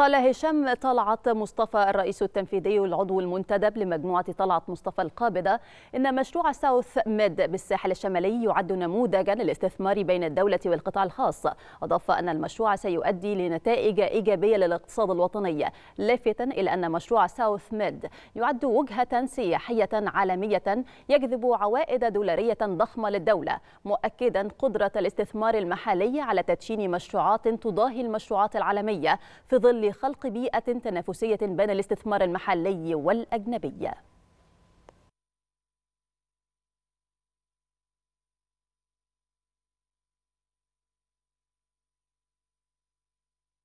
قال هشام طلعت مصطفى الرئيس التنفيذي والعضو المنتدب لمجموعة طلعت مصطفى القابضة إن مشروع ساوث ميد بالساحل الشمالي يعد نموذجا للاستثمار بين الدولة والقطاع الخاص أضاف أن المشروع سيؤدي لنتائج إيجابية للاقتصاد الوطني لافتا إلى أن مشروع ساوث ميد يعد وجهة سياحية عالمية يجذب عوائد دولارية ضخمة للدولة مؤكدا قدرة الاستثمار المحلي على تدشين مشروعات تضاهي المشروعات العالمية في ظل لخلق بيئة تنافسية بين الاستثمار المحلي والأجنبي